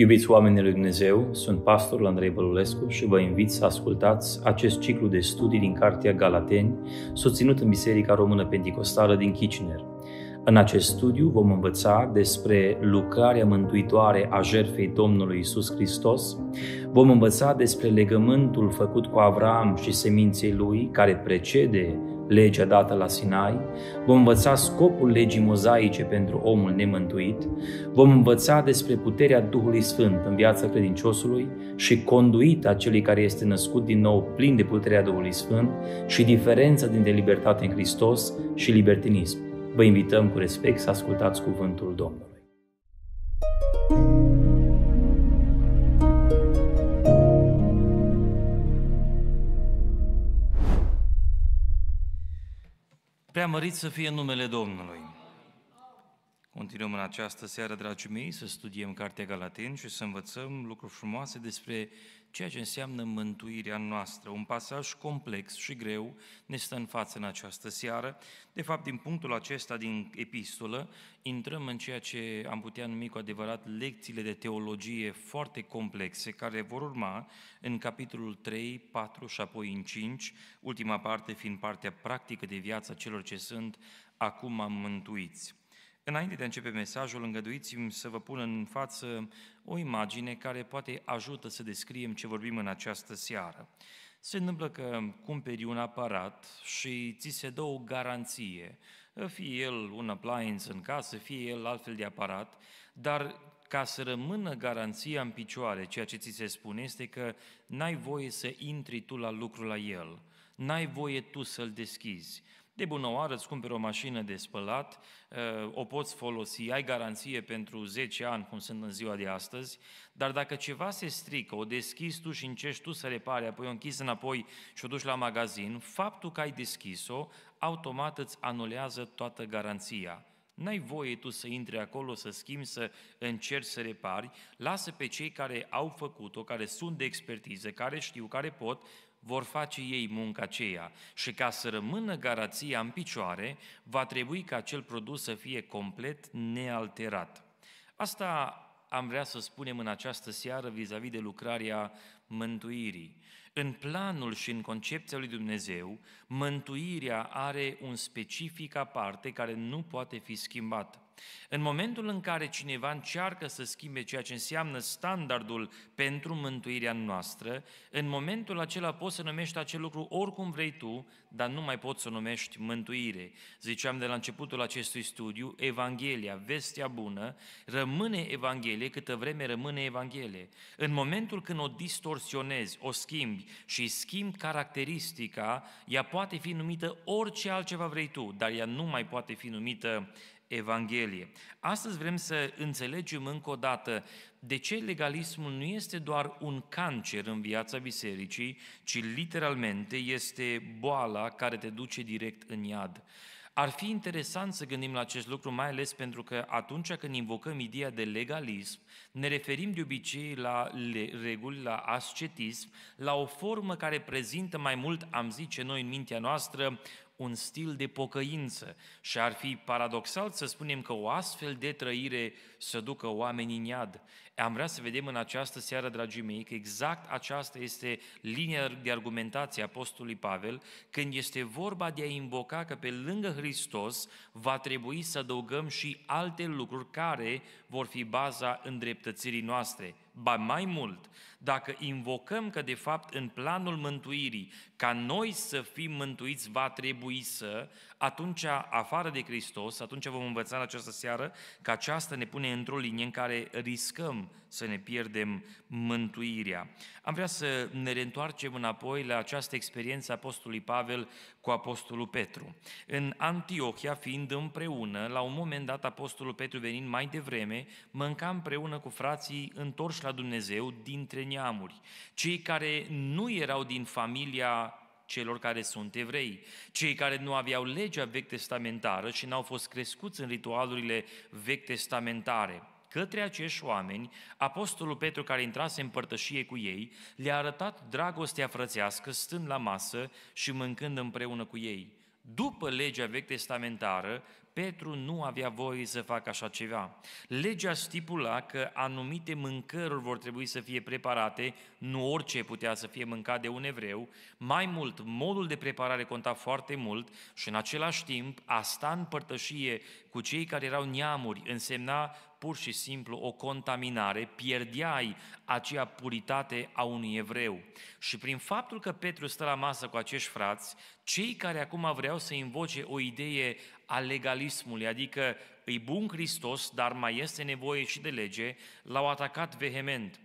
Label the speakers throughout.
Speaker 1: Iubiți oamenii lui Dumnezeu, sunt pastorul Andrei Bălulescu și vă invit să ascultați acest ciclu de studii din Cartea Galateni, susținut în Biserica Română Pentecostală din Kitchener. În acest studiu vom învăța despre lucrarea mântuitoare a jertfei Domnului Isus Hristos, vom învăța despre legământul făcut cu Avram și seminței lui care precede legea dată la Sinai, vom învăța scopul legii mozaice pentru omul nemântuit, vom învăța despre puterea Duhului Sfânt în viața credinciosului și conduita celui care este născut din nou plin de puterea Duhului Sfânt și diferența dintre libertate în Hristos și libertinism. Vă invităm cu respect să ascultați cuvântul Domnului. thank you Preamărit să fie numele Domnului. Continuăm în această seară, dragii mei, să studiem Cartea Galaten și să învățăm lucruri frumoase despre ceea ce înseamnă mântuirea noastră. Un pasaj complex și greu ne stă în față în această seară. De fapt, din punctul acesta din epistolă, intrăm în ceea ce am putea numi cu adevărat lecțiile de teologie foarte complexe, care vor urma în capitolul 3, 4 și apoi în 5, ultima parte fiind partea practică de viață celor ce sunt acum mântuiți. Înainte de a începe mesajul, îngăduiți-mi să vă pun în față o imagine care poate ajută să descriem ce vorbim în această seară. Se întâmplă că cumperi un aparat și ți se dă o garanție, fie el un appliance în casă, fie el altfel de aparat, dar ca să rămână garanția în picioare, ceea ce ți se spune este că n-ai voie să intri tu la lucru la el, n-ai voie tu să-l deschizi, de bună oară îți cumperi o mașină de spălat, eh, o poți folosi, ai garanție pentru 10 ani, cum sunt în ziua de astăzi, dar dacă ceva se strică, o deschizi tu și încerci tu să repari, apoi o închizi înapoi și o duci la magazin, faptul că ai deschis-o, automat îți anulează toată garanția. N-ai voie tu să intri acolo, să schimbi, să încerci să repari. Lasă pe cei care au făcut-o, care sunt de expertiză, care știu, care pot, vor face ei munca aceea și ca să rămână garanția în picioare, va trebui ca acel produs să fie complet nealterat. Asta am vrea să spunem în această seară vis-a-vis de lucrarea mântuirii. În planul și în concepția lui Dumnezeu, mântuirea are un specific aparte care nu poate fi schimbat. În momentul în care cineva încearcă să schimbe ceea ce înseamnă standardul pentru mântuirea noastră, în momentul acela poți să numești acel lucru oricum vrei tu, dar nu mai poți să numești mântuire. Ziceam de la începutul acestui studiu, Evanghelia, vestea bună, rămâne Evanghelie câtă vreme rămâne Evanghelie. În momentul când o distorsionezi, o schimbi și schimbi caracteristica, ea poate fi numită orice altceva vrei tu, dar ea nu mai poate fi numită Evanghelie. Astăzi vrem să înțelegem încă o dată de ce legalismul nu este doar un cancer în viața bisericii, ci literalmente este boala care te duce direct în iad. Ar fi interesant să gândim la acest lucru, mai ales pentru că atunci când invocăm ideea de legalism, ne referim de obicei la reguli, la ascetism, la o formă care prezintă mai mult, am zice noi în mintea noastră, un stil de pocăință și ar fi paradoxal să spunem că o astfel de trăire să ducă oamenii în iad. Am vrea să vedem în această seară, dragii mei, că exact aceasta este linia de argumentație a Apostolului Pavel când este vorba de a invoca că pe lângă Hristos va trebui să adăugăm și alte lucruri care vor fi baza îndreptățirii noastre – Ba mai mult, dacă invocăm că de fapt în planul mântuirii, ca noi să fim mântuiți va trebui să, atunci afară de Hristos, atunci vom învăța în această seară că aceasta ne pune într-o linie în care riscăm să ne pierdem mântuirea. Am vrea să ne reîntoarcem înapoi la această experiență a Apostolului Pavel cu Apostolul Petru. În Antiohia, fiind împreună, la un moment dat Apostolul Petru venind mai devreme, mânca împreună cu frații întorși la Dumnezeu dintre neamuri, cei care nu erau din familia celor care sunt evrei, cei care nu aveau legea vechi testamentară și n-au fost crescuți în ritualurile vechi testamentare către acești oameni, apostolul Petru care intrase în părtășie cu ei, le-a arătat dragostea frățească stând la masă și mâncând împreună cu ei. După legea vechi testamentară, Petru nu avea voie să facă așa ceva. Legea stipula că anumite mâncăruri vor trebui să fie preparate, nu orice putea să fie mâncat de un evreu, mai mult, modul de preparare conta foarte mult și în același timp a sta în părtășie cu cei care erau neamuri însemna pur și simplu o contaminare, pierdeai acea puritate a unui evreu. Și prin faptul că Petru stă la masă cu acești frați, cei care acum vreau să invoce o idee al legalismului, adică îi bun Hristos, dar mai este nevoie și de lege, l-au atacat vehement.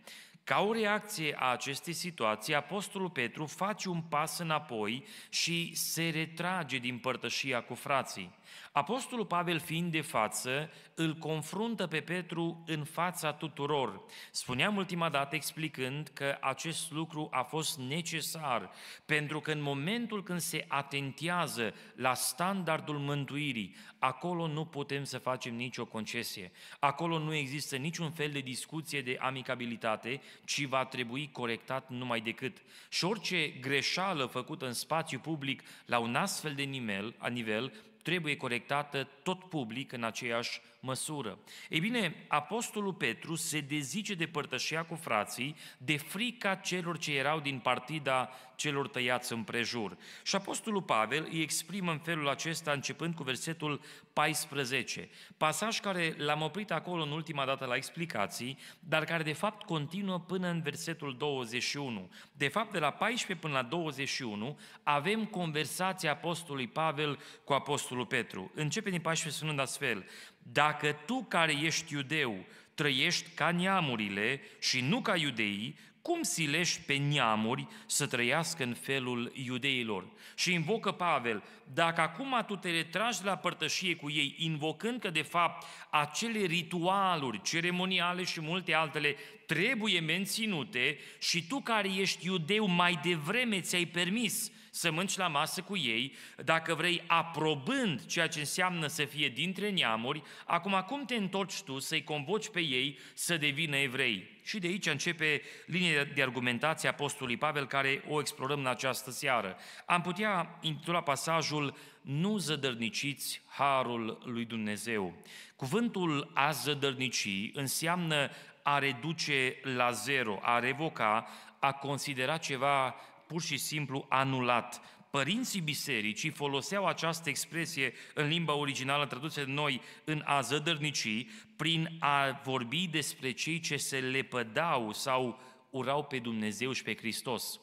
Speaker 1: Ca o reacție a acestei situații, Apostolul Petru face un pas înapoi și se retrage din părtășia cu frații. Apostolul Pavel fiind de față, îl confruntă pe Petru în fața tuturor. Spuneam ultima dată explicând că acest lucru a fost necesar, pentru că în momentul când se atentează la standardul mântuirii, acolo nu putem să facem nicio concesie, acolo nu există niciun fel de discuție de amicabilitate, ci va trebui corectat numai decât. Și orice greșeală făcută în spațiu public la un astfel de nivel, a nivel trebuie corectată tot public în aceeași măsură. Ei bine, Apostolul Petru se dezice de părtășia cu frații de frica celor ce erau din partida celor tăiați în prejur. Și Apostolul Pavel îi exprimă în felul acesta, începând cu versetul 14, pasaj care l-am oprit acolo în ultima dată la explicații, dar care de fapt continuă până în versetul 21. De fapt, de la 14 până la 21 avem conversația Apostolului Pavel cu Apostolul Petru. Începe din 14 spunând astfel, dacă tu care ești iudeu trăiești ca neamurile și nu ca iudeii, cum silești pe neamuri să trăiască în felul iudeilor? Și invocă Pavel, dacă acum tu te retragi la părtășie cu ei, invocând că de fapt acele ritualuri ceremoniale și multe altele trebuie menținute și tu care ești iudeu mai devreme ți-ai permis să mânci la masă cu ei, dacă vrei, aprobând ceea ce înseamnă să fie dintre neamuri, acum acum te întorci tu să-i convoci pe ei să devină evrei? Și de aici începe linia de argumentație a Apostolului Pavel, care o explorăm în această seară. Am putea intitula pasajul Nu zădărniciți harul lui Dumnezeu. Cuvântul a zădărnici înseamnă a reduce la zero, a revoca, a considera ceva pur și simplu anulat. Părinții bisericii foloseau această expresie în limba originală tradusă de noi în a zădărnici prin a vorbi despre cei ce se lepădau sau urau pe Dumnezeu și pe Hristos.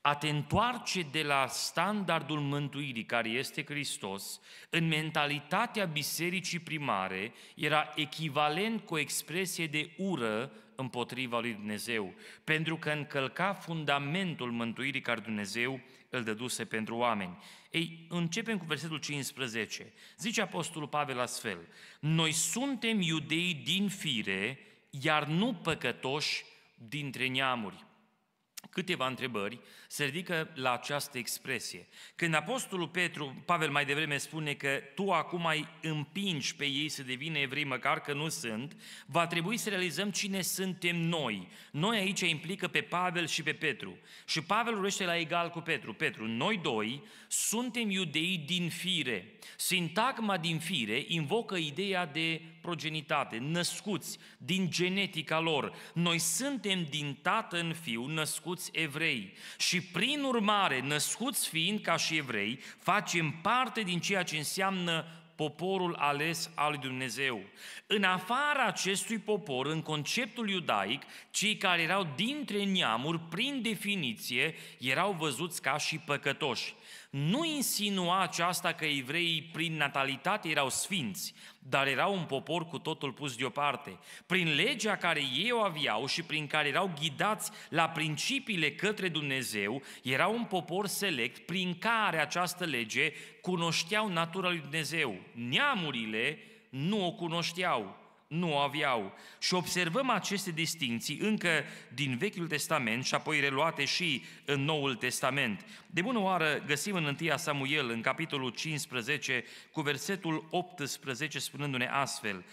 Speaker 1: A te întoarce de la standardul mântuirii care este Hristos, în mentalitatea bisericii primare, era echivalent cu o expresie de ură împotriva lui Dumnezeu, pentru că încălca fundamentul mântuirii care Dumnezeu îl dăduse pentru oameni. Ei, începem cu versetul 15. Zice Apostolul Pavel astfel, Noi suntem iudei din fire, iar nu păcătoși dintre neamuri. Câteva întrebări se ridică la această expresie. Când Apostolul Petru, Pavel mai devreme spune că tu acum ai împingi pe ei să devină evrei, măcar că nu sunt, va trebui să realizăm cine suntem noi. Noi aici implică pe Pavel și pe Petru. Și Pavel urește la egal cu Petru. Petru, noi doi suntem iudei din fire. Sintagma din fire invocă ideea de progenitate, născuți din genetica lor. Noi suntem din tată în fiu născuți evrei. Și prin urmare, născuți fiind ca și evrei, facem parte din ceea ce înseamnă poporul ales al lui Dumnezeu. În afara acestui popor, în conceptul iudaic, cei care erau dintre neamuri, prin definiție, erau văzuți ca și păcătoși nu insinua aceasta că evreii prin natalitate erau sfinți, dar erau un popor cu totul pus deoparte. Prin legea care ei o aveau și prin care erau ghidați la principiile către Dumnezeu, erau un popor select prin care această lege cunoșteau natura lui Dumnezeu. Neamurile nu o cunoșteau nu aveau. Și observăm aceste distinții încă din Vechiul Testament și apoi reluate și în Noul Testament. De bună oară găsim în 1 Samuel, în capitolul 15, cu versetul 18, spunându-ne astfel,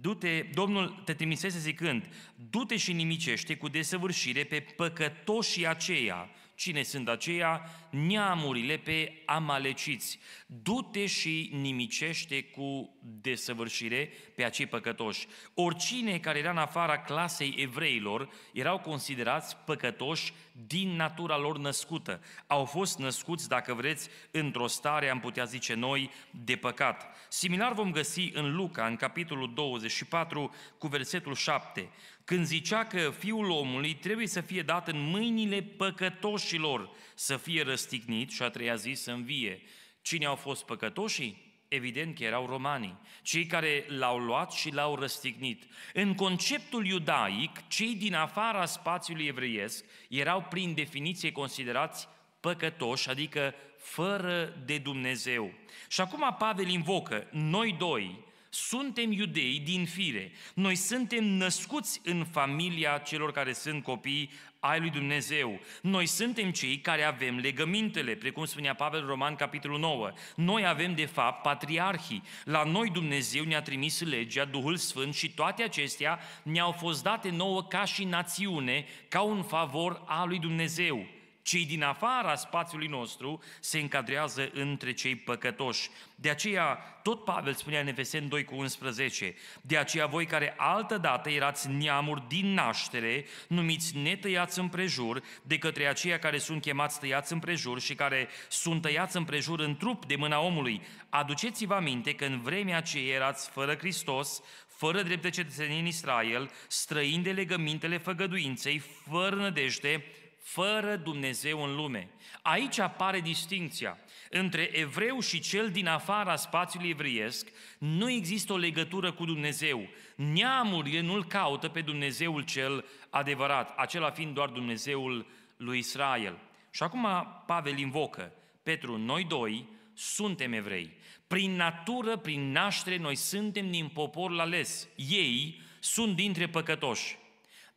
Speaker 1: Dute, Domnul te trimisese zicând, du-te și nimicește cu desăvârșire pe păcătoșii aceia Cine sunt aceia? Neamurile pe amaleciți. Du-te și nimicește cu desăvârșire pe acei păcătoși. Oricine care era în afara clasei evreilor erau considerați păcătoși din natura lor născută. Au fost născuți, dacă vreți, într-o stare, am putea zice noi, de păcat. Similar vom găsi în Luca, în capitolul 24, cu versetul 7, când zicea că fiul omului trebuie să fie dat în mâinile păcătoșilor, să fie răstignit și a treia zi să învie. Cine au fost păcătoșii? evident că erau romanii, cei care l-au luat și l-au răstignit. În conceptul iudaic, cei din afara spațiului evreiesc erau prin definiție considerați păcătoși, adică fără de Dumnezeu. Și acum Pavel invocă, noi doi, suntem iudei din fire. Noi suntem născuți în familia celor care sunt copii ai lui Dumnezeu. Noi suntem cei care avem legămintele, precum spunea Pavel Roman, capitolul 9. Noi avem, de fapt, patriarhii. La noi Dumnezeu ne-a trimis legea, Duhul Sfânt și toate acestea ne-au fost date nouă ca și națiune, ca un favor al lui Dumnezeu. Cei din afara spațiului nostru se încadrează între cei păcătoși. De aceea, tot Pavel spunea în Efesen 2 cu 11, de aceea voi care altădată erați neamuri din naștere, numiți netăiați prejur, de către aceia care sunt chemați tăiați prejur și care sunt tăiați prejur în trup de mâna omului. Aduceți-vă aminte că în vremea aceea erați fără Hristos, fără drept de cetățenie în Israel, străind de legămintele făgăduinței, fără nădejde, fără Dumnezeu în lume. Aici apare distinția. Între evreu și cel din afara spațiului evreiesc nu există o legătură cu Dumnezeu. Neamurile nu-L caută pe Dumnezeul cel adevărat, acela fiind doar Dumnezeul lui Israel. Și acum Pavel invocă, Petru, noi doi suntem evrei. Prin natură, prin naștere, noi suntem din poporul ales. Ei sunt dintre păcătoși.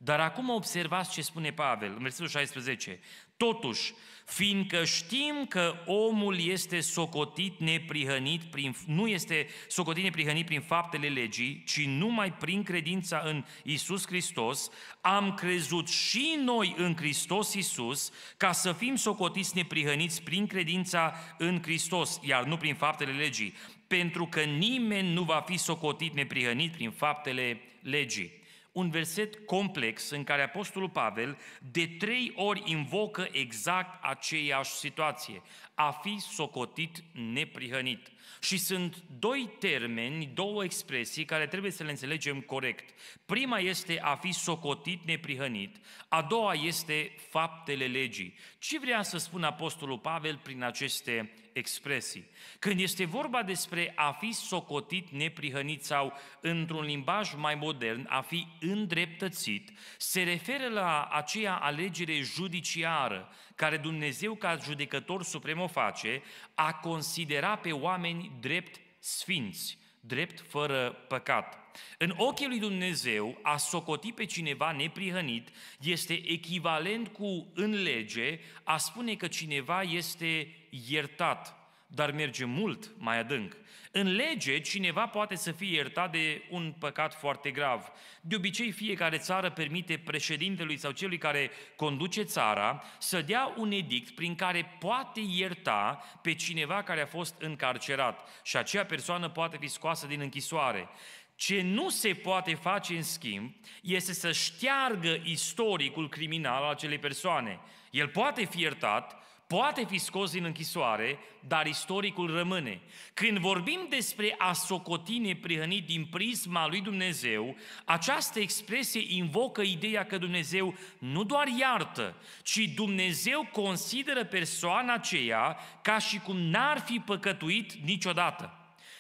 Speaker 1: Dar acum observați ce spune Pavel în versetul 16. Totuși, fiindcă știm că omul este socotit neprihănit, prin, nu este socotit neprihănit prin faptele legii, ci numai prin credința în Isus Hristos, am crezut și noi în Hristos Isus, ca să fim socotiți neprihăniți prin credința în Hristos, iar nu prin faptele legii, pentru că nimeni nu va fi socotit neprihănit prin faptele legii un verset complex în care Apostolul Pavel de trei ori invocă exact aceeași situație, a fi socotit neprihănit. Și sunt doi termeni, două expresii care trebuie să le înțelegem corect. Prima este a fi socotit neprihănit, a doua este faptele legii. Ce vrea să spună Apostolul Pavel prin aceste expresii? Când este vorba despre a fi socotit neprihănit sau, într-un limbaj mai modern, a fi îndreptățit, se referă la aceea alegere judiciară care Dumnezeu ca judecător suprem o face, a considera pe oameni drept sfinți, drept fără păcat. În ochii lui Dumnezeu, a socoti pe cineva neprihănit este echivalent cu în lege a spune că cineva este iertat dar merge mult mai adânc. În lege, cineva poate să fie iertat de un păcat foarte grav. De obicei, fiecare țară permite președintelui sau celui care conduce țara să dea un edict prin care poate ierta pe cineva care a fost încarcerat și acea persoană poate fi scoasă din închisoare. Ce nu se poate face, în schimb, este să șteargă istoricul criminal al acelei persoane. El poate fi iertat, poate fi scos din închisoare, dar istoricul rămâne. Când vorbim despre a socoti prihănit din prisma lui Dumnezeu, această expresie invocă ideea că Dumnezeu nu doar iartă, ci Dumnezeu consideră persoana aceea ca și cum n-ar fi păcătuit niciodată.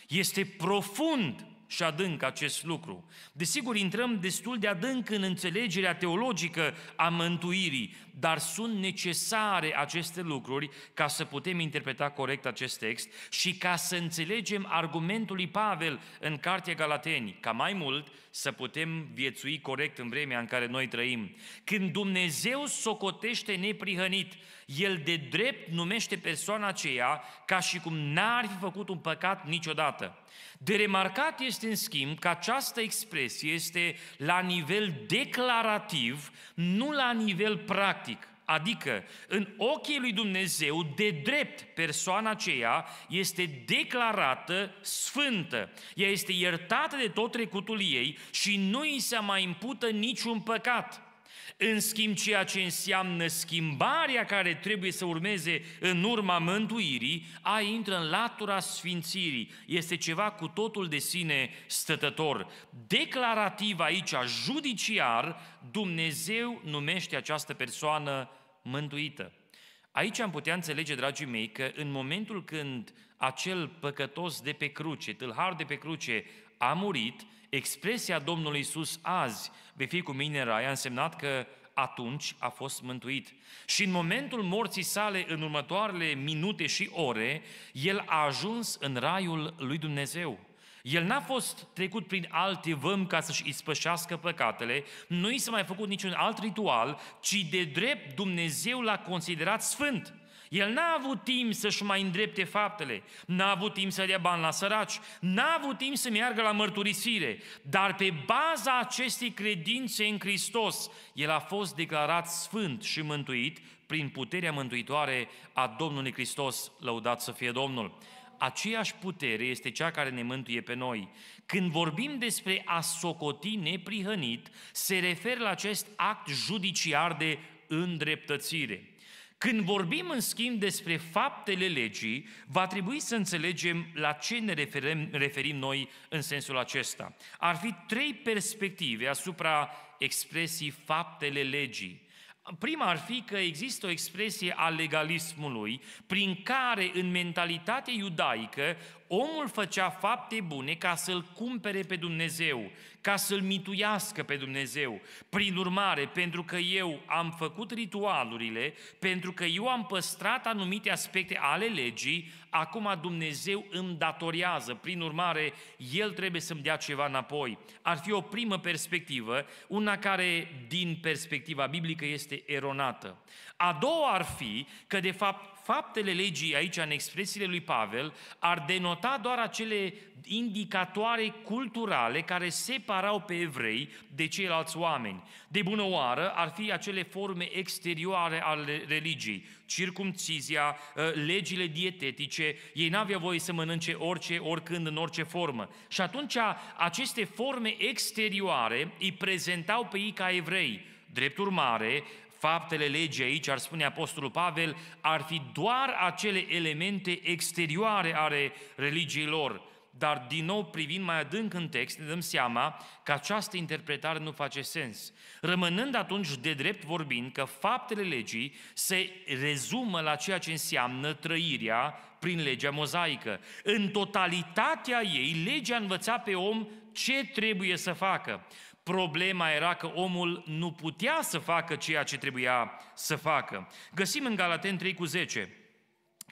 Speaker 1: Este profund și adânc acest lucru. Desigur, intrăm destul de adânc în înțelegerea teologică a mântuirii, dar sunt necesare aceste lucruri ca să putem interpreta corect acest text și ca să înțelegem argumentul lui Pavel în Cartea Galateni, ca mai mult să putem viețui corect în vremea în care noi trăim. Când Dumnezeu socotește neprihănit, el de drept numește persoana aceea ca și cum n-ar fi făcut un păcat niciodată. De remarcat este, în schimb, că această expresie este la nivel declarativ, nu la nivel practic. Adică, în ochii lui Dumnezeu, de drept, persoana aceea este declarată sfântă. Ea este iertată de tot trecutul ei și nu îi se mai impută niciun păcat. În schimb, ceea ce înseamnă schimbarea care trebuie să urmeze în urma mântuirii, a intră în latura sfințirii. Este ceva cu totul de sine stătător. Declarativ aici, judiciar, Dumnezeu numește această persoană mântuită. Aici am putea înțelege, dragii mei, că în momentul când acel păcătos de pe cruce, tâlhar de pe cruce, a murit, expresia Domnului Iisus azi, vei fi cu mine în rai, a însemnat că atunci a fost mântuit. Și în momentul morții sale, în următoarele minute și ore, el a ajuns în raiul lui Dumnezeu. El n-a fost trecut prin alte văm ca să-și ispășească păcatele, nu i s-a mai făcut niciun alt ritual, ci de drept Dumnezeu l-a considerat sfânt. El n-a avut timp să-și mai îndrepte faptele, n-a avut timp să dea bani la săraci, n-a avut timp să meargă la mărturisire, dar pe baza acestei credințe în Hristos, el a fost declarat sfânt și mântuit prin puterea mântuitoare a Domnului Hristos, lăudat să fie Domnul. Aceeași putere este cea care ne mântuie pe noi. Când vorbim despre a socoti neprihănit, se referă la acest act judiciar de îndreptățire. Când vorbim, în schimb, despre faptele legii, va trebui să înțelegem la ce ne referim, referim noi în sensul acesta. Ar fi trei perspective asupra expresii faptele legii. Prima ar fi că există o expresie a legalismului prin care în mentalitate iudaică omul făcea fapte bune ca să-L cumpere pe Dumnezeu, ca să-L mituiască pe Dumnezeu. Prin urmare, pentru că eu am făcut ritualurile, pentru că eu am păstrat anumite aspecte ale legii, acum Dumnezeu îmi datorează, prin urmare, El trebuie să-mi dea ceva înapoi. Ar fi o primă perspectivă, una care, din perspectiva biblică, este eronată. A doua ar fi că, de fapt, faptele legii aici în expresiile lui Pavel ar denota doar acele indicatoare culturale care separau pe evrei de ceilalți oameni. De bună oară ar fi acele forme exterioare ale religiei, circumcizia, ă, legile dietetice, ei n-aveau voie să mănânce orice, oricând, în orice formă. Și atunci aceste forme exterioare îi prezentau pe ei ca evrei. Drept urmare, Faptele legii aici, ar spune Apostolul Pavel, ar fi doar acele elemente exterioare ale religiei lor. Dar, din nou, privind mai adânc în text, ne dăm seama că această interpretare nu face sens. Rămânând atunci de drept vorbind că faptele legii se rezumă la ceea ce înseamnă trăirea prin legea mozaică. În totalitatea ei, legea învăța pe om ce trebuie să facă. Problema era că omul nu putea să facă ceea ce trebuia să facă. Găsim în Galaten 3 cu 10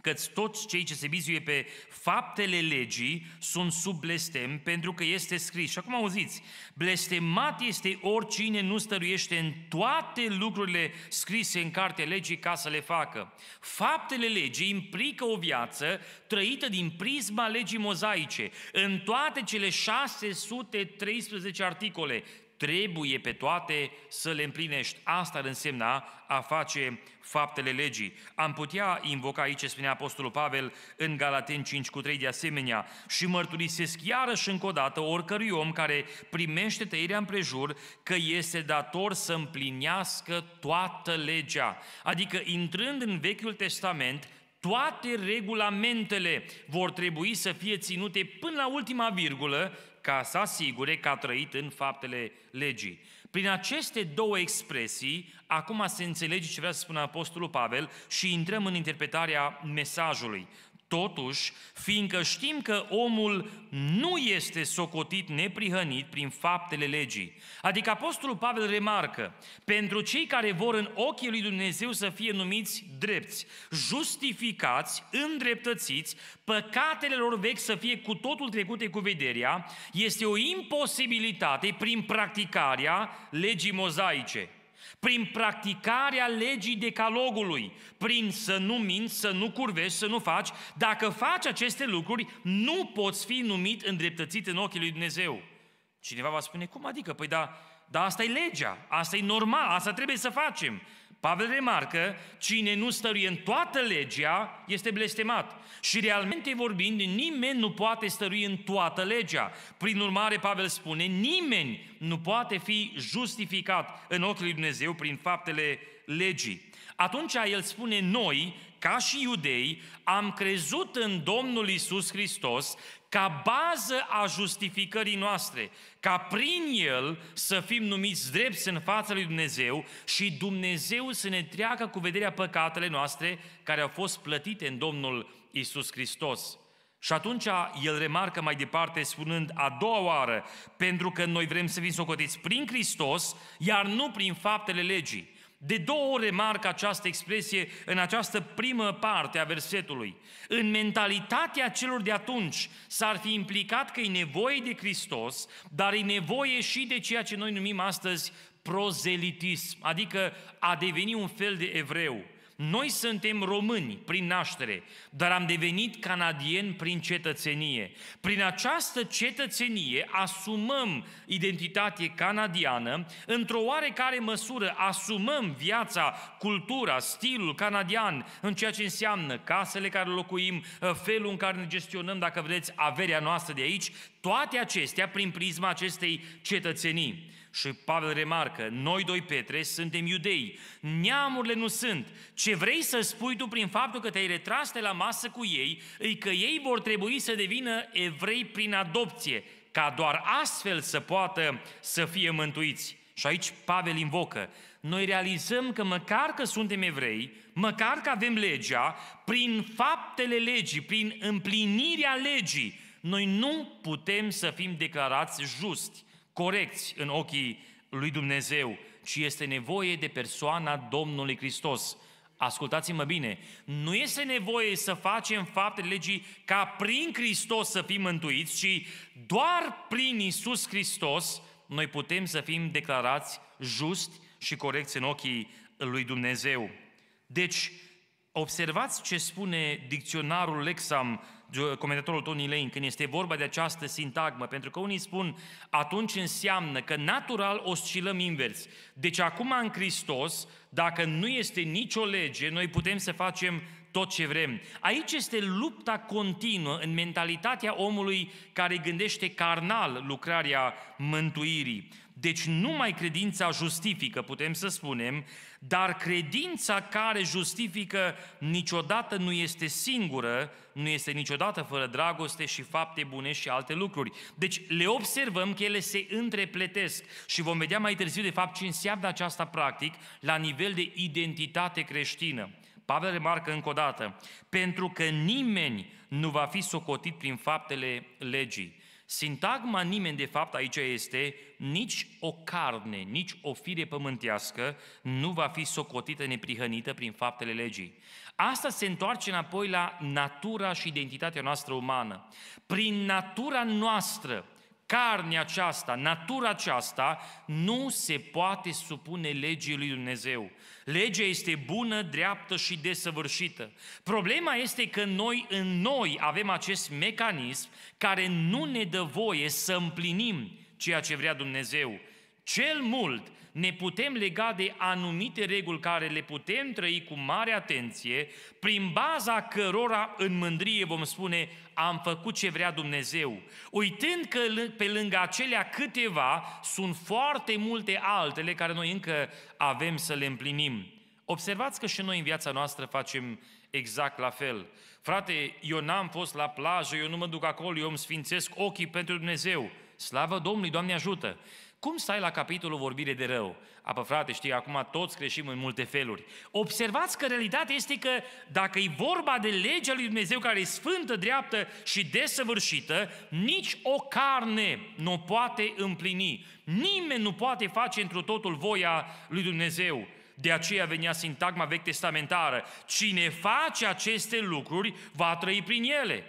Speaker 1: că toți cei ce se bizuie pe faptele legii sunt sub blestem, pentru că este scris. Și acum auziți, blestemat este oricine nu stăruiește în toate lucrurile scrise în cartea legii ca să le facă. Faptele legii implică o viață trăită din prisma legii mozaice, în toate cele 613 articole, trebuie pe toate să le împlinești. Asta ar însemna a face faptele legii. Am putea invoca aici, spune Apostolul Pavel, în Galaten 5 cu 3 de asemenea, și mărturisesc iarăși încă o dată oricărui om care primește tăierea împrejur că este dator să împlinească toată legea. Adică intrând în Vechiul Testament, toate regulamentele vor trebui să fie ținute până la ultima virgulă ca să asigure că a trăit în faptele legii. Prin aceste două expresii, acum se înțelege ce vrea să spună Apostolul Pavel și intrăm în interpretarea mesajului. Totuși, fiindcă știm că omul nu este socotit neprihănit prin faptele legii. Adică Apostolul Pavel remarcă, pentru cei care vor în ochii lui Dumnezeu să fie numiți drepți, justificați, îndreptățiți, păcatele lor vechi să fie cu totul trecute cu vederea, este o imposibilitate prin practicarea legii mozaice prin practicarea legii decalogului, prin să nu minți, să nu curvești, să nu faci, dacă faci aceste lucruri, nu poți fi numit îndreptățit în ochii lui Dumnezeu. Cineva va spune, cum adică? Păi da, da asta e legea, asta e normal, asta trebuie să facem. Pavel remarcă, cine nu stăruie în toată legea este blestemat. Și realmente vorbind, nimeni nu poate stărui în toată legea. Prin urmare, Pavel spune, nimeni nu poate fi justificat în ochii lui Dumnezeu prin faptele legii. Atunci el spune, noi, ca și iudei, am crezut în Domnul Isus Hristos ca bază a justificării noastre, ca prin El să fim numiți drepți în fața lui Dumnezeu și Dumnezeu să ne treacă cu vederea păcatele noastre care au fost plătite în Domnul Isus Hristos. Și atunci el remarcă mai departe spunând a doua oară, pentru că noi vrem să fim socotiți prin Hristos, iar nu prin faptele legii. De două ori remarc această expresie în această primă parte a versetului. În mentalitatea celor de atunci s-ar fi implicat că e nevoie de Hristos, dar e nevoie și de ceea ce noi numim astăzi prozelitism, adică a deveni un fel de evreu. Noi suntem români prin naștere, dar am devenit canadieni prin cetățenie. Prin această cetățenie asumăm identitate canadiană, într-o oarecare măsură asumăm viața, cultura, stilul canadian, în ceea ce înseamnă casele care locuim, ă, felul în care ne gestionăm, dacă vedeți, averea noastră de aici, toate acestea prin prisma acestei cetățenii. Și Pavel remarcă, noi doi Petre suntem iudei, neamurile nu sunt. Ce vrei să spui tu prin faptul că te-ai retras de la masă cu ei, îi că ei vor trebui să devină evrei prin adopție, ca doar astfel să poată să fie mântuiți. Și aici Pavel invocă, noi realizăm că măcar că suntem evrei, măcar că avem legea, prin faptele legii, prin împlinirea legii, noi nu putem să fim declarați justi corecți în ochii lui Dumnezeu, ci este nevoie de persoana Domnului Hristos. Ascultați-mă bine, nu este nevoie să facem faptele legii ca prin Hristos să fim mântuiți, ci doar prin Isus Hristos noi putem să fim declarați justi și corecți în ochii lui Dumnezeu. Deci, Observați ce spune dicționarul Lexam, comentatorul Tony Lane, când este vorba de această sintagmă, pentru că unii spun atunci înseamnă că natural oscilăm invers. Deci acum în Hristos, dacă nu este nicio lege, noi putem să facem tot ce vrem. Aici este lupta continuă în mentalitatea omului care gândește carnal lucrarea mântuirii. Deci numai credința justifică, putem să spunem, dar credința care justifică niciodată nu este singură, nu este niciodată fără dragoste și fapte bune și alte lucruri. Deci le observăm că ele se întrepletesc și vom vedea mai târziu de fapt ce înseamnă aceasta practic la nivel de identitate creștină. Pavel remarcă încă o dată, pentru că nimeni nu va fi socotit prin faptele legii. Sintagma nimeni, de fapt, aici este nici o carne, nici o fire pământească nu va fi socotită neprihănită prin faptele legii. Asta se întoarce înapoi la natura și identitatea noastră umană. Prin natura noastră, carnea aceasta, natura aceasta, nu se poate supune legii lui Dumnezeu. Legea este bună, dreaptă și desăvârșită. Problema este că noi în noi avem acest mecanism care nu ne dă voie să împlinim ceea ce vrea Dumnezeu. Cel mult ne putem lega de anumite reguli care le putem trăi cu mare atenție, prin baza cărora în mândrie vom spune am făcut ce vrea Dumnezeu, uitând că pe lângă acelea câteva sunt foarte multe altele care noi încă avem să le împlinim. Observați că și noi în viața noastră facem exact la fel. Frate, eu n-am fost la plajă, eu nu mă duc acolo, eu îmi sfințesc ochii pentru Dumnezeu. Slavă Domnului, Doamne ajută! Cum stai la capitolul vorbire de rău? Apă frate, știi, acum toți creșim în multe feluri. Observați că realitatea este că dacă e vorba de legea lui Dumnezeu care e sfântă, dreaptă și desăvârșită, nici o carne nu poate împlini. Nimeni nu poate face într totul voia lui Dumnezeu. De aceea venea sintagma vechi testamentară. Cine face aceste lucruri va trăi prin ele.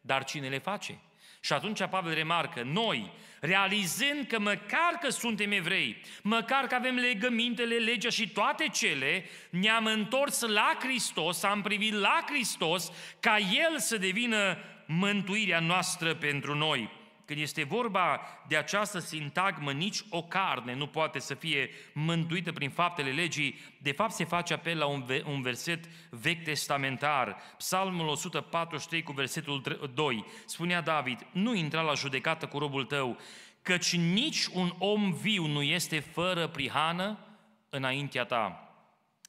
Speaker 1: Dar cine le face? Și atunci Pavel remarcă, noi, realizând că măcar că suntem evrei, măcar că avem legămintele, legea și toate cele, ne-am întors la Hristos, am privit la Hristos, ca El să devină mântuirea noastră pentru noi. Când este vorba de această sintagmă, nici o carne nu poate să fie mântuită prin faptele legii, de fapt se face apel la un verset vechi testamentar. Psalmul 143 cu versetul 2 spunea David, nu intra la judecată cu robul tău, căci nici un om viu nu este fără prihană înaintea ta.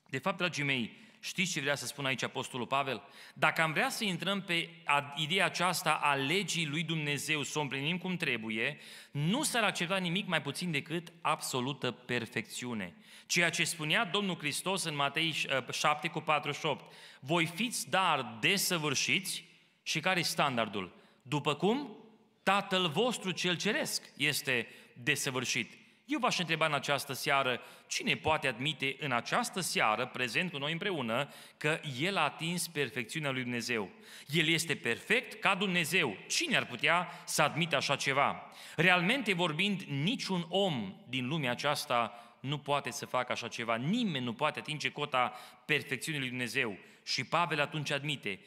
Speaker 1: De fapt, dragii mei, Știți ce vrea să spun aici Apostolul Pavel? Dacă am vrea să intrăm pe ideea aceasta a legii lui Dumnezeu, să o împlinim cum trebuie, nu s-ar accepta nimic mai puțin decât absolută perfecțiune. Ceea ce spunea Domnul Hristos în Matei 7 uh, cu 48, voi fiți dar desăvârșiți și care este standardul? După cum? Tatăl vostru cel ceresc este desăvârșit. Eu v-aș întreba în această seară, cine poate admite în această seară, prezent cu noi împreună, că El a atins perfecțiunea lui Dumnezeu? El este perfect ca Dumnezeu. Cine ar putea să admite așa ceva? Realmente vorbind, niciun om din lumea aceasta nu poate să facă așa ceva. Nimeni nu poate atinge cota perfecțiunii lui Dumnezeu. Și Pavel atunci admite,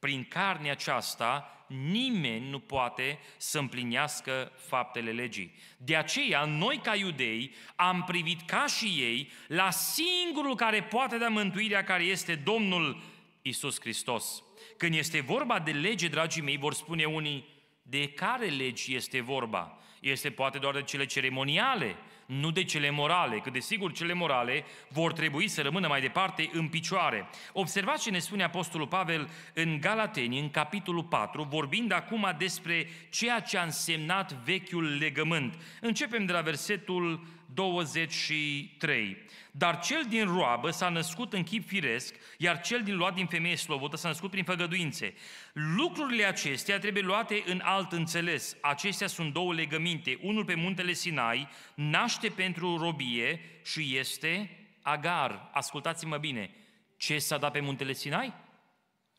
Speaker 1: prin carnea aceasta, nimeni nu poate să împlinească faptele legii. De aceea, noi ca iudei am privit ca și ei la singurul care poate da mântuirea care este Domnul Isus Hristos. Când este vorba de lege, dragii mei, vor spune unii, de care legi este vorba? Este poate doar de cele ceremoniale, nu de cele morale, că desigur cele morale vor trebui să rămână mai departe în picioare. Observați ce ne spune Apostolul Pavel în Galateni, în capitolul 4, vorbind acum despre ceea ce a însemnat vechiul legământ. Începem de la versetul 23. Dar cel din roabă s-a născut în chip firesc, iar cel din luat din femeie slobotă s-a născut prin făgăduințe. Lucrurile acestea trebuie luate în alt înțeles. Acestea sunt două legăminte. Unul pe muntele Sinai naște pentru robie și este Agar. Ascultați-mă bine. Ce s-a dat pe muntele Sinai?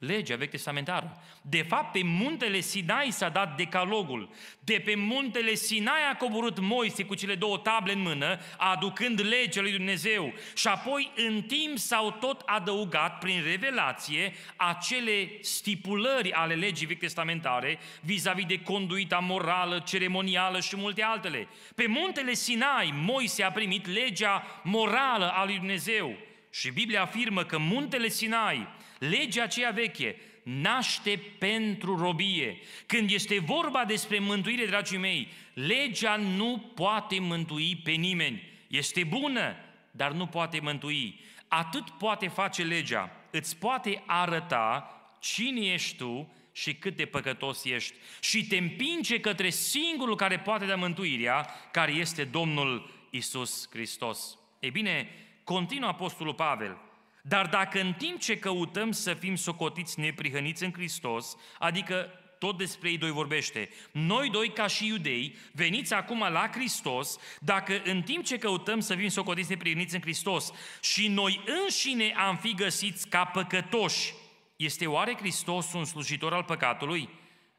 Speaker 1: legea veche testamentară. De fapt, pe muntele Sinai s-a dat decalogul. De pe muntele Sinai a coborât Moise cu cele două table în mână, aducând legea lui Dumnezeu. Și apoi, în timp, s-au tot adăugat, prin revelație, acele stipulări ale legii vechi testamentare vis-a-vis de conduita morală, ceremonială și multe altele. Pe muntele Sinai, Moise a primit legea morală a lui Dumnezeu. Și Biblia afirmă că muntele Sinai, legea aceea veche, naște pentru robie. Când este vorba despre mântuire, dragii mei, legea nu poate mântui pe nimeni. Este bună, dar nu poate mântui. Atât poate face legea. Îți poate arăta cine ești tu și cât de păcătos ești. Și te împinge către singurul care poate da mântuirea, care este Domnul Isus Hristos. Ei bine, continuă Apostolul Pavel. Dar dacă în timp ce căutăm să fim socotiți neprihăniți în Hristos, adică tot despre ei doi vorbește. Noi doi, ca și iudei, veniți acum la Hristos, dacă în timp ce căutăm să fim socotiți neprihăniți în Hristos și noi înșine am fi găsiți ca păcătoși, este oare Hristos un slujitor al păcatului?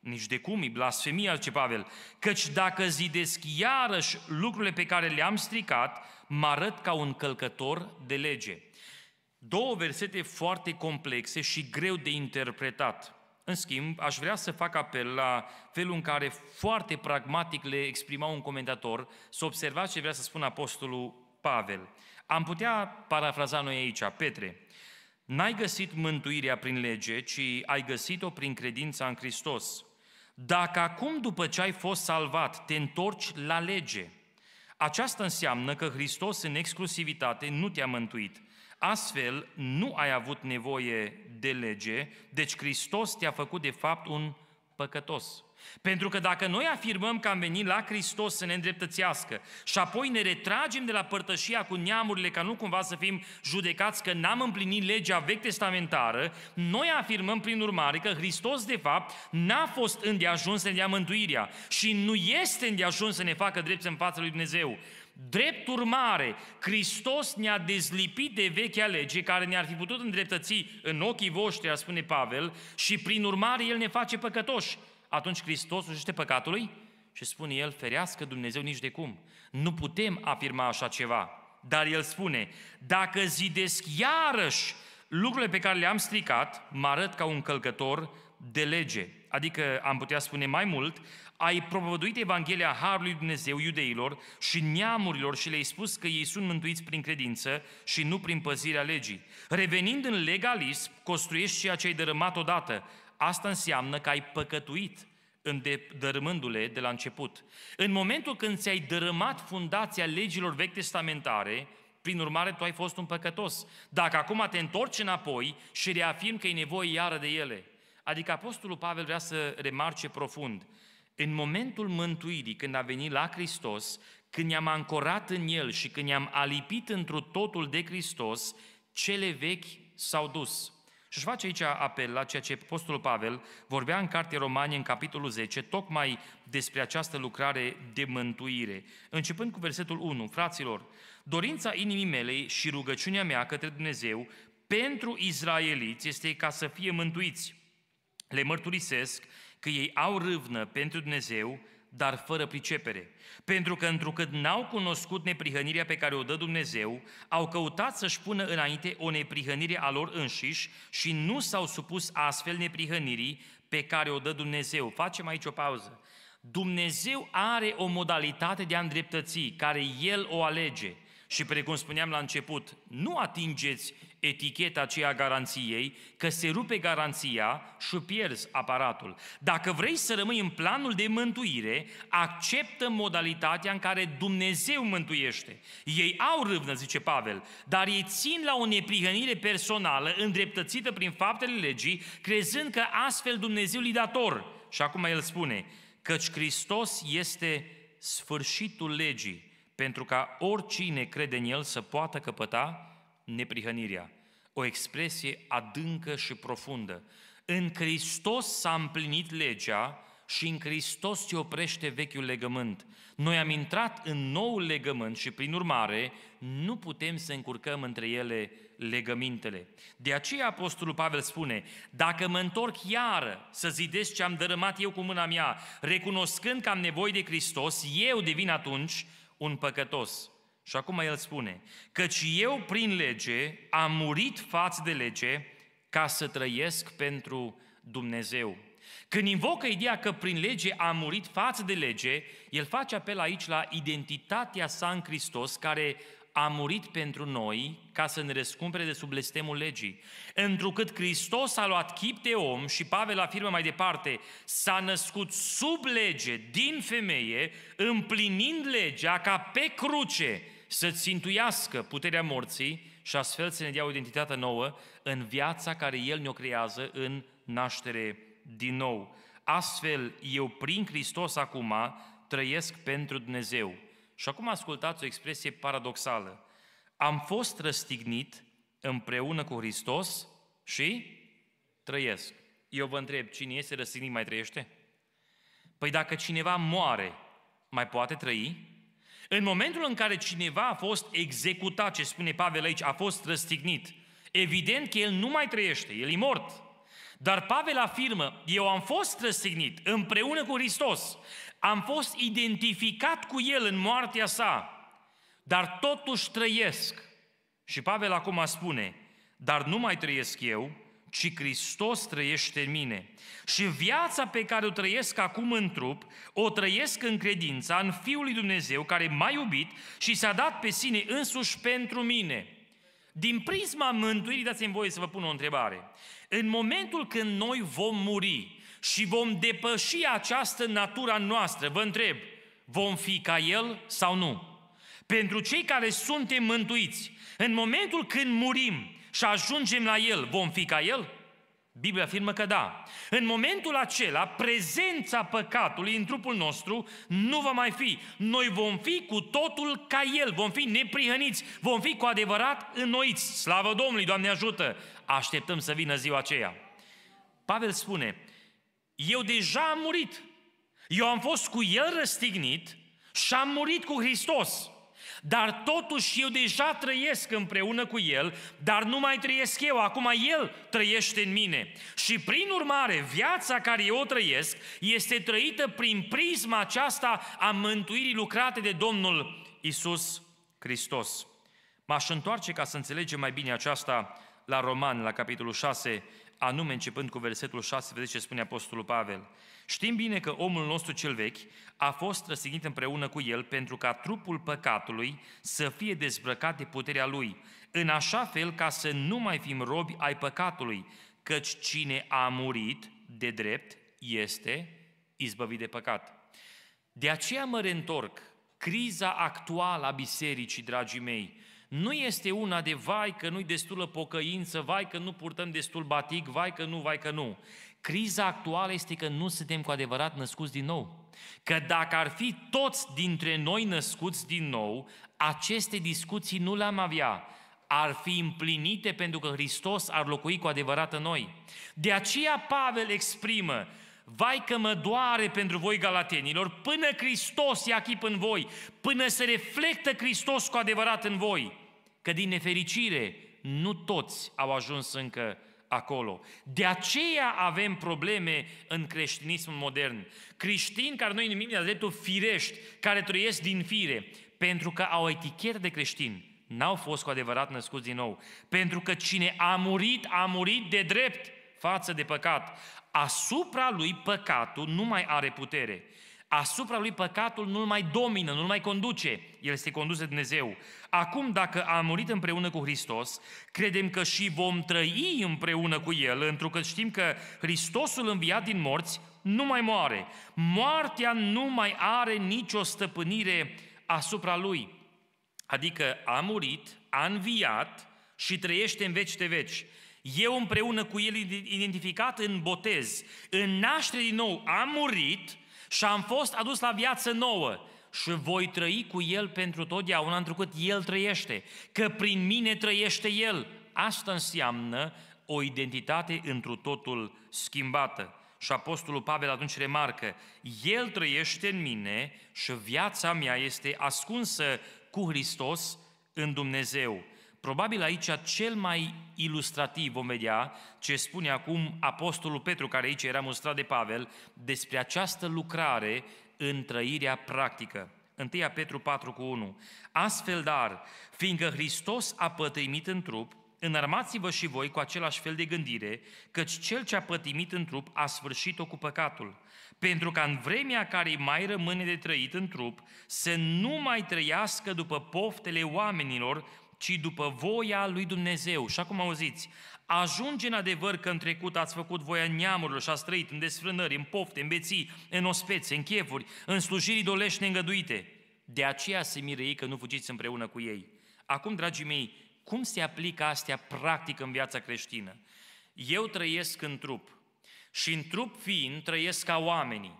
Speaker 1: Nici de cum, e blasfemia, al ce Pavel. Căci dacă zidesc iarăși lucrurile pe care le-am stricat, mă arăt ca un călcător de lege. Două versete foarte complexe și greu de interpretat. În schimb, aș vrea să fac apel la felul în care foarte pragmatic le exprima un comentator, să observați ce vrea să spună apostolul Pavel. Am putea parafraza noi aici, Petre, n-ai găsit mântuirea prin lege, ci ai găsit-o prin credința în Hristos. Dacă acum, după ce ai fost salvat, te întorci la lege, aceasta înseamnă că Hristos în exclusivitate nu te-a mântuit, Astfel, nu ai avut nevoie de lege, deci Hristos te-a făcut de fapt un păcătos. Pentru că dacă noi afirmăm că am venit la Hristos să ne îndreptățească și apoi ne retragem de la părtășia cu neamurile ca nu cumva să fim judecați că n-am împlinit legea vechi testamentară, noi afirmăm prin urmare că Hristos de fapt n-a fost îndeajuns să ne dea mântuirea și nu este îndeajuns să ne facă drept în fața lui Dumnezeu. Drept urmare, Hristos ne-a dezlipit de vechea lege care ne-ar fi putut îndreptăți în ochii voștri, a spune Pavel, și prin urmare El ne face păcătoși. Atunci Hristos ușește păcatului și spune El, ferească Dumnezeu nici de cum. Nu putem afirma așa ceva. Dar El spune, dacă zidesc iarăși lucrurile pe care le-am stricat, mă arăt ca un călcător de lege. Adică am putea spune mai mult, ai propovăduit Evanghelia Harului Dumnezeu iudeilor și neamurilor și le-ai spus că ei sunt mântuiți prin credință și nu prin păzirea legii. Revenind în legalism, construiești ceea ce ai dărâmat odată. Asta înseamnă că ai păcătuit dărâmându-le de la început. În momentul când ți-ai dărâmat fundația legilor vechi testamentare, prin urmare, tu ai fost un păcătos. Dacă acum te întorci înapoi și reafirm că e nevoie iară de ele. Adică Apostolul Pavel vrea să remarce profund. În momentul mântuirii, când a venit la Hristos, când i-am ancorat în El și când i-am alipit întru totul de Hristos, cele vechi s-au dus. Și își face aici apel la ceea ce Apostolul Pavel vorbea în Cartea Romanie, în capitolul 10, tocmai despre această lucrare de mântuire. Începând cu versetul 1, fraților, dorința inimii mele și rugăciunea mea către Dumnezeu pentru izraeliți este ca să fie mântuiți. Le mărturisesc că ei au râvnă pentru Dumnezeu, dar fără pricepere. Pentru că întrucât n-au cunoscut neprihănirea pe care o dă Dumnezeu, au căutat să-și pună înainte o neprihănire a lor înșiși și nu s-au supus astfel neprihănirii pe care o dă Dumnezeu. Facem aici o pauză. Dumnezeu are o modalitate de a îndreptăți, care El o alege. Și precum spuneam la început, nu atingeți eticheta aceea garanției, că se rupe garanția și pierzi aparatul. Dacă vrei să rămâi în planul de mântuire, acceptă modalitatea în care Dumnezeu mântuiește. Ei au râvnă, zice Pavel, dar ei țin la o neprihănire personală îndreptățită prin faptele legii, crezând că astfel Dumnezeu li dator. Și acum el spune, căci Hristos este sfârșitul legii, pentru ca oricine crede în El să poată căpăta neprihănirea. O expresie adâncă și profundă. În Hristos s-a împlinit legea și în Hristos se oprește vechiul legământ. Noi am intrat în noul legământ și, prin urmare, nu putem să încurcăm între ele legămintele. De aceea Apostolul Pavel spune, dacă mă întorc iar să zidesc ce am dărâmat eu cu mâna mea, recunoscând că am nevoie de Hristos, eu devin atunci un păcătos. Și acum el spune, căci eu prin lege am murit față de lege ca să trăiesc pentru Dumnezeu. Când invocă ideea că prin lege a murit față de lege, el face apel aici la identitatea sa în Hristos, care a murit pentru noi ca să ne răscumpere de sub blestemul legii. Întrucât Hristos a luat chip de om și Pavel afirmă mai departe, s-a născut sub lege, din femeie, împlinind legea ca pe cruce să țintuiască puterea morții și astfel să ne dea o identitate nouă în viața care El ne-o creează în naștere din nou. Astfel, eu prin Hristos acum trăiesc pentru Dumnezeu. Și acum ascultați o expresie paradoxală. Am fost răstignit împreună cu Hristos și trăiesc. Eu vă întreb, cine este răstignit mai trăiește? Păi dacă cineva moare, mai poate trăi? În momentul în care cineva a fost executat, ce spune Pavel aici, a fost răstignit, evident că el nu mai trăiește, el e mort. Dar Pavel afirmă, eu am fost răstignit împreună cu Hristos, am fost identificat cu el în moartea sa, dar totuși trăiesc. Și Pavel acum spune, dar nu mai trăiesc eu, ci Hristos trăiește în mine. Și viața pe care o trăiesc acum în trup, o trăiesc în credința în Fiul lui Dumnezeu care m-a iubit și s-a dat pe sine însuși pentru mine. Din prisma mântuirii, dați-mi voie să vă pun o întrebare. În momentul când noi vom muri și vom depăși această natura noastră, vă întreb, vom fi ca El sau nu? Pentru cei care suntem mântuiți, în momentul când murim, și ajungem la El, vom fi ca El? Biblia afirmă că da. În momentul acela, prezența păcatului în trupul nostru nu va mai fi. Noi vom fi cu totul ca El, vom fi neprihăniți, vom fi cu adevărat înnoiți. Slavă Domnului, Doamne ajută! Așteptăm să vină ziua aceea. Pavel spune, eu deja am murit. Eu am fost cu El răstignit și am murit cu Hristos. Dar totuși eu deja trăiesc împreună cu El, dar nu mai trăiesc eu, acum El trăiește în mine. Și prin urmare, viața care eu o trăiesc este trăită prin prisma aceasta a mântuirii lucrate de Domnul Isus Hristos. M-aș întoarce ca să înțelegem mai bine aceasta la Roman, la capitolul 6, anume începând cu versetul 6, vedeți ce spune Apostolul Pavel. Știm bine că omul nostru cel vechi a fost răsignit împreună cu el pentru ca trupul păcatului să fie dezbrăcat de puterea lui, în așa fel ca să nu mai fim robi ai păcatului, căci cine a murit de drept este izbăvit de păcat. De aceea mă reîntorc. Criza actuală a bisericii, dragii mei, nu este una de vai că nu-i destulă pocăință, vai că nu purtăm destul batic, vai că nu, vai că nu. Criza actuală este că nu suntem cu adevărat născuți din nou. Că dacă ar fi toți dintre noi născuți din nou, aceste discuții nu le-am avea. Ar fi împlinite pentru că Hristos ar locui cu adevărat în noi. De aceea Pavel exprimă, Vai că mă doare pentru voi galatenilor, până Hristos ia chip în voi, până se reflectă Hristos cu adevărat în voi. Că din nefericire, nu toți au ajuns încă acolo. De aceea avem probleme în creștinismul modern. Creștini care noi numim de dreptul firești, care trăiesc din fire, pentru că au etichetă de creștini. N-au fost cu adevărat născuți din nou. Pentru că cine a murit, a murit de drept față de păcat. Asupra lui păcatul nu mai are putere. Asupra lui păcatul nu-l mai domină, nu-l mai conduce. El este condus de Dumnezeu. Acum, dacă am murit împreună cu Hristos, credem că și vom trăi împreună cu El, pentru că știm că Hristosul înviat din morți nu mai moare. Moartea nu mai are nicio stăpânire asupra Lui. Adică a murit, a înviat și trăiește în veci de veci. Eu împreună cu El identificat în botez, în naștere din nou, a murit – și am fost adus la viață nouă și voi trăi cu El pentru totdeauna, întrucât El trăiește, că prin mine trăiește El. Asta înseamnă o identitate întru totul schimbată. Și Apostolul Pavel atunci remarcă, El trăiește în mine și viața mea este ascunsă cu Hristos în Dumnezeu. Probabil aici cel mai ilustrativ vom vedea ce spune acum Apostolul Petru, care aici era mustrat de Pavel, despre această lucrare în trăirea practică. 1 Petru 4 cu 1. Astfel dar, fiindcă Hristos a pătrimit în trup, înarmați-vă și voi cu același fel de gândire, căci cel ce a pătrimit în trup a sfârșit-o cu păcatul, pentru ca în vremea care mai rămâne de trăit în trup să nu mai trăiască după poftele oamenilor, ci după voia lui Dumnezeu. Și acum auziți, ajunge în adevăr că în trecut ați făcut voia neamurilor și ați trăit în desfrânări, în pofte, în beții, în ospețe, în chefuri, în slujiri dolești neîngăduite. De aceea se mire ei că nu fugiți împreună cu ei. Acum, dragii mei, cum se aplică astea practic în viața creștină? Eu trăiesc în trup și în trup fiind trăiesc ca oamenii.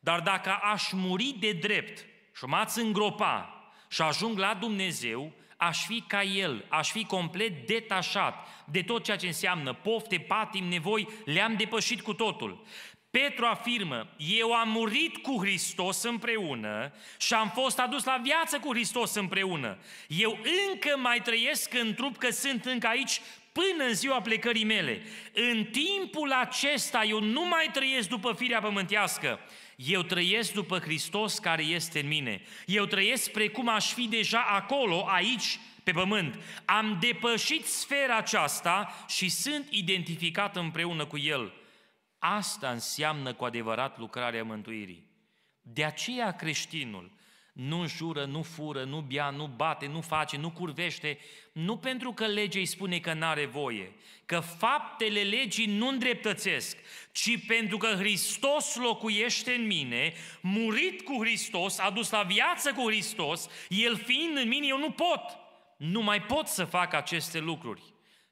Speaker 1: Dar dacă aș muri de drept și m-ați îngropa și ajung la Dumnezeu, aș fi ca el, aș fi complet detașat de tot ceea ce înseamnă pofte, patim, nevoi, le-am depășit cu totul. Petru afirmă, eu am murit cu Hristos împreună și am fost adus la viață cu Hristos împreună. Eu încă mai trăiesc în trup că sunt încă aici până în ziua plecării mele. În timpul acesta eu nu mai trăiesc după firea pământească, eu trăiesc după Hristos care este în mine. Eu trăiesc precum aș fi deja acolo, aici, pe pământ. Am depășit sfera aceasta și sunt identificat împreună cu El. Asta înseamnă cu adevărat lucrarea mântuirii. De aceea creștinul nu înjură, nu fură, nu bea, nu bate, nu face, nu curvește, nu pentru că legea îi spune că n-are voie, că faptele legii nu îndreptățesc, ci pentru că Hristos locuiește în mine, murit cu Hristos, adus la viață cu Hristos, El fiind în mine, eu nu pot. Nu mai pot să fac aceste lucruri.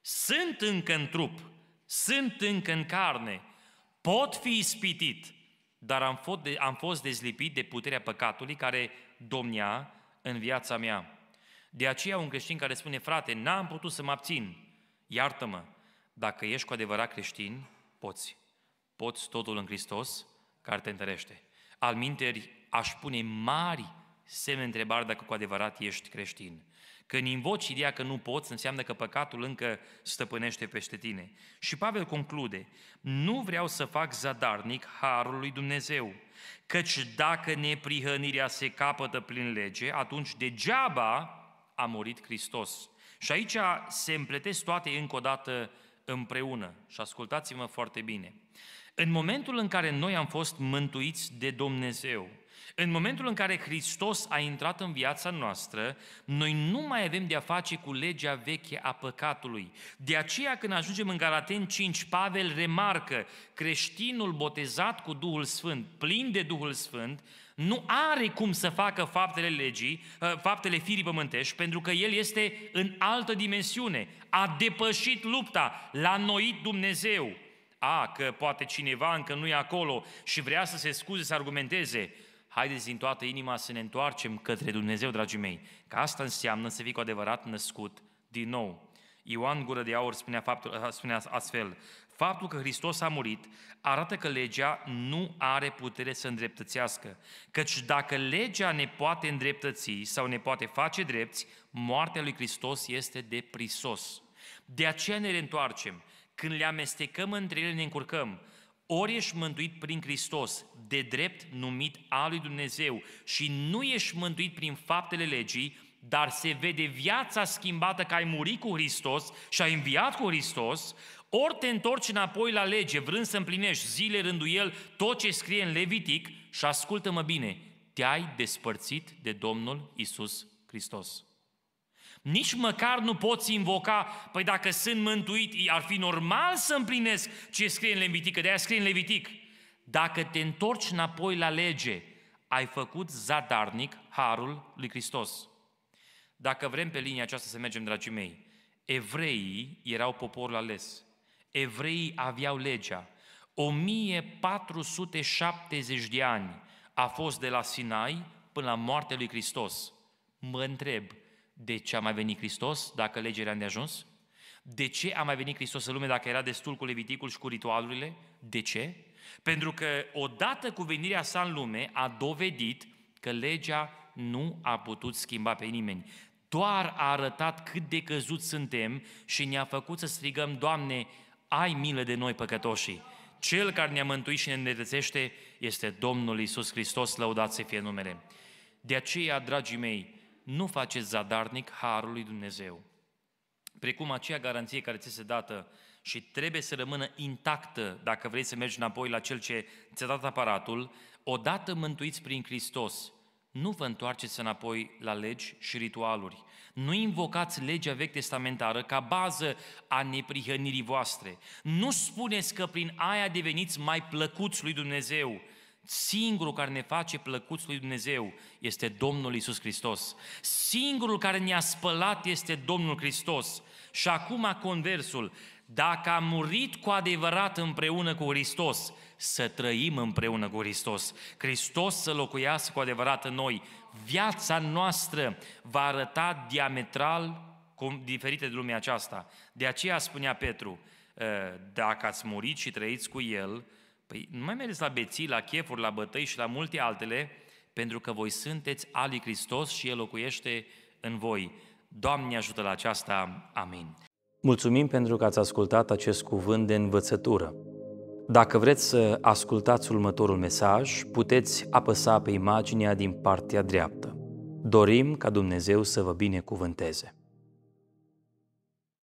Speaker 1: Sunt încă în trup, sunt încă în carne, pot fi ispitit, dar am fost, de, am fost dezlipit de puterea păcatului care domnia în viața mea. De aceea un creștin care spune, frate, n-am putut să mă abțin, iartă-mă, dacă ești cu adevărat creștin, poți. Poți totul în Hristos care te întărește. Al minteri aș pune mari semne întrebare dacă cu adevărat ești creștin. Când invoci ideea că nu poți, înseamnă că păcatul încă stăpânește peste tine. Și Pavel conclude, nu vreau să fac zadarnic harul lui Dumnezeu, căci dacă neprihănirea se capătă prin lege, atunci degeaba a murit Hristos. Și aici se împletesc toate încă o dată împreună. Și ascultați-mă foarte bine. În momentul în care noi am fost mântuiți de Dumnezeu, în momentul în care Hristos a intrat în viața noastră, noi nu mai avem de-a face cu legea veche a păcatului. De aceea, când ajungem în Galaten 5, Pavel remarcă, creștinul botezat cu Duhul Sfânt, plin de Duhul Sfânt, nu are cum să facă faptele legii, ă, faptele firii pământești, pentru că el este în altă dimensiune, a depășit lupta, l-a noit Dumnezeu. A, că poate cineva încă nu e acolo și vrea să se scuze, să argumenteze haideți din toată inima să ne întoarcem către Dumnezeu, dragii mei, că asta înseamnă să fii cu adevărat născut din nou. Ioan Gură de Aur spunea, faptul, spunea astfel, faptul că Hristos a murit arată că legea nu are putere să îndreptățească, căci dacă legea ne poate îndreptăți sau ne poate face drepți, moartea lui Hristos este de prisos. De aceea ne reîntoarcem, când le amestecăm între ele ne încurcăm, ori ești mântuit prin Hristos, de drept numit al lui Dumnezeu, și nu ești mântuit prin faptele legii, dar se vede viața schimbată că ai murit cu Hristos și ai înviat cu Hristos, ori te întorci înapoi la lege, vrând să împlinești zile rânduiel tot ce scrie în Levitic, și ascultă-mă bine, te-ai despărțit de Domnul Isus Hristos. Nici măcar nu poți invoca, păi dacă sunt mântuit, ar fi normal să împlinesc ce scrie în Levitic, că de-aia scrie în Levitic. Dacă te întorci înapoi la lege, ai făcut zadarnic harul lui Hristos. Dacă vrem pe linia aceasta să mergem, dragii mei, evreii erau poporul ales. Evreii aveau legea. 1470 de ani a fost de la Sinai până la moartea lui Hristos. Mă întreb, de ce a mai venit Hristos dacă legea era ajuns? De ce a mai venit Hristos în lume dacă era destul cu Leviticul și cu ritualurile? De ce? Pentru că odată cu venirea sa în lume a dovedit că legea nu a putut schimba pe nimeni. Doar a arătat cât de căzut suntem și ne-a făcut să strigăm, Doamne, ai milă de noi păcătoșii. Cel care ne-a mântuit și ne îndrețește este Domnul Isus Hristos, lăudat să fie numele. De aceea, dragii mei, nu faceți zadarnic harul lui Dumnezeu. Precum aceea garanție care ți se dată și trebuie să rămână intactă dacă vrei să mergi înapoi la cel ce ți-a dat aparatul, odată mântuiți prin Hristos, nu vă întoarceți înapoi la legi și ritualuri. Nu invocați legea vechi testamentară ca bază a neprihănirii voastre. Nu spuneți că prin aia deveniți mai plăcuți lui Dumnezeu, Singurul care ne face plăcuți lui Dumnezeu este Domnul Isus Hristos. Singurul care ne-a spălat este Domnul Hristos. Și acum conversul, dacă am murit cu adevărat împreună cu Hristos, să trăim împreună cu Hristos. Hristos să locuiască cu adevărat în noi. Viața noastră va arăta diametral cum, diferite de lumea aceasta. De aceea spunea Petru, ă, dacă ați murit și trăiți cu El, Păi nu mai mergeți la beții, la chefuri, la bătăi și la multe altele, pentru că voi sunteți ali Hristos și El locuiește în voi. Doamne ajută la aceasta. Amin. Mulțumim pentru că ați ascultat acest cuvânt de învățătură. Dacă vreți să ascultați următorul mesaj, puteți apăsa pe imaginea din partea dreaptă. Dorim ca Dumnezeu să vă binecuvânteze.